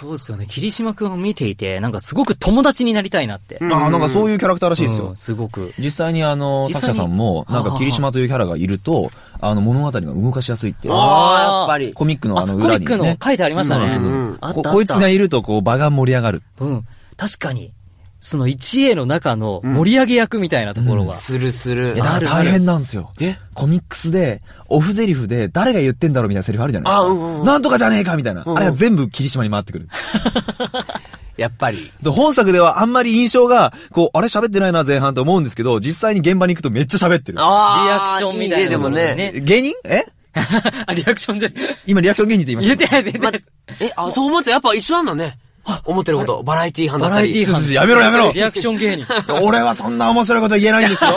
そうですよね。霧島くんを見ていて、なんかすごく友達になりたいなって。ああ、なんかそういうキャラクターらしいですよ。うん、すごく。実際にあの、作者さんも、なんか霧島というキャラがいると、あの、物語が動かしやすいって。ああ、やっぱり。コミックのあの裏に、ね、コミックの書いてありましたね。うん、こいつがいると、こう、場が盛り上がる。うん。確かに。その一 a の中の盛り上げ役みたいなところが。するする。いや、大変なんですよ。えコミックスで、オフゼリフで、誰が言ってんだろうみたいなセリフあるじゃないですか。あ、うんうん。なんとかじゃねえかみたいな。あれが全部霧島に回ってくる。やっぱり。本作ではあんまり印象が、こう、あれ喋ってないな前半と思うんですけど、実際に現場に行くとめっちゃ喋ってる。ああ、リアクションみたいな、ね。でもね。芸人え あ、リアクションじゃ、今リアクション芸人って言いました。言ってない、絶対。え、あ、そう思ってやっぱ一緒なんだね。思ってること、バラエティ班だったり。バラエティ班。やめろやめろリアクション芸人。俺はそんな面白いこと言えないんですよ。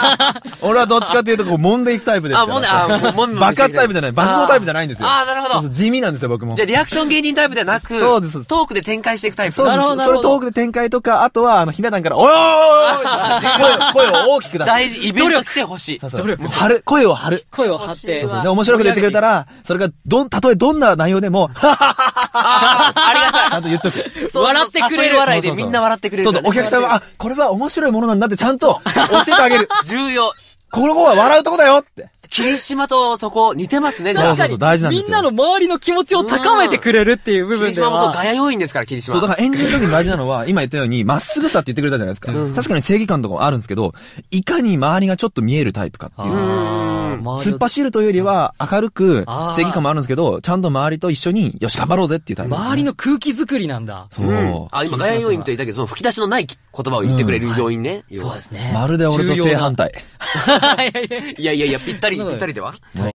俺はどっちかっていうと、こう、揉んでいくタイプです。あ、揉んで、あ、揉んで。爆発タイプじゃない。爆のタイプじゃないんですよ。あ、なるほど。地味なんですよ、僕も。じゃリアクション芸人タイプではなく、そうです。トークで展開していくタイプ。そうです。それトークで展開とか、あとは、あの、ひな壇から、おーお声を大きく出す。大事、イベント来てほしい。努力。張る。声を張る。声を張って。そうそう。で、面白く出てくれたら、それが、どん、たとえどんな内容でも、ははははああ、ありがたい。ちゃんと言っとく。そう笑ってくれる笑いでみんな笑ってくれる、そうそう、お客さんは、あ、これは面白いものなんだってちゃんと教えてあげる。重要。この子は笑うとこだよって。霧島とそこ似てますね、じゃあ。そう大事なんですみんなの周りの気持ちを高めてくれるっていう部分霧島もそう、ガヤ要因ですから、霧島。そう、だから演じる時に大事なのは、今言ったように、まっすぐ さって言ってくれたじゃないですか。確かに正義感とかもあるんですけど、いかに周りがちょっと見えるタイプかっていう。あー突っ走るというよりは、明るく、正義感もあるんですけど、ちゃんと周りと一緒に、よし、頑張ろうぜっていうタイプ周りの空気作りなんだ。そう。あ、今、ガヤ要因と言ったけど、その吹き出しのない言葉を言ってくれる要因ね。そうですね。まるで俺と正反対。いやいやいや、ぴったり2人では、はい